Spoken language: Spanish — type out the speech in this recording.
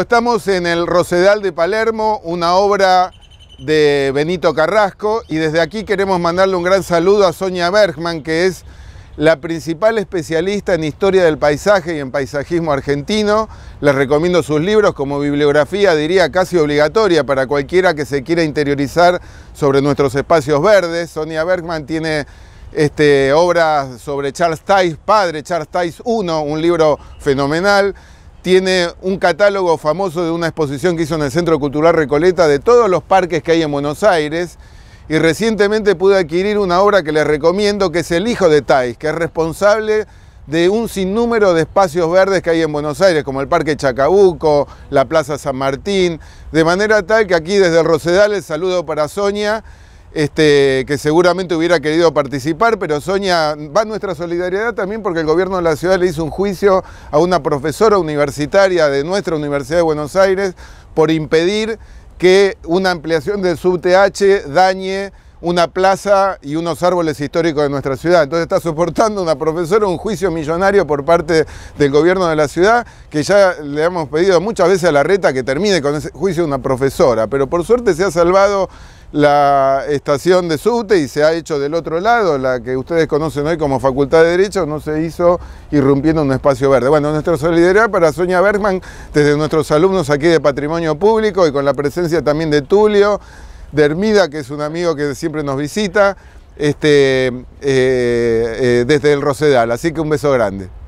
Estamos en el Rosedal de Palermo, una obra de Benito Carrasco y desde aquí queremos mandarle un gran saludo a Sonia Bergman, que es la principal especialista en historia del paisaje y en paisajismo argentino. Les recomiendo sus libros como bibliografía, diría, casi obligatoria para cualquiera que se quiera interiorizar sobre nuestros espacios verdes. Sonia Bergman tiene este, obras sobre Charles Tice, padre Charles Tice I, un libro fenomenal tiene un catálogo famoso de una exposición que hizo en el Centro Cultural Recoleta de todos los parques que hay en Buenos Aires y recientemente pude adquirir una obra que les recomiendo que es El Hijo de Tais, que es responsable de un sinnúmero de espacios verdes que hay en Buenos Aires, como el Parque Chacabuco, la Plaza San Martín, de manera tal que aquí desde el Rosedales saludo para Sonia, este, que seguramente hubiera querido participar, pero Sonia, va nuestra solidaridad también porque el gobierno de la ciudad le hizo un juicio a una profesora universitaria de nuestra Universidad de Buenos Aires por impedir que una ampliación del subTH dañe una plaza y unos árboles históricos de nuestra ciudad. Entonces está soportando una profesora un juicio millonario por parte del gobierno de la ciudad, que ya le hemos pedido muchas veces a la reta que termine con ese juicio una profesora, pero por suerte se ha salvado la estación de Sute y se ha hecho del otro lado, la que ustedes conocen hoy como Facultad de Derecho, no se hizo irrumpiendo un espacio verde. Bueno, nuestra solidaridad para Sonia Bergman, desde nuestros alumnos aquí de Patrimonio Público y con la presencia también de Tulio, de Hermida, que es un amigo que siempre nos visita, este, eh, eh, desde el Rosedal. Así que un beso grande.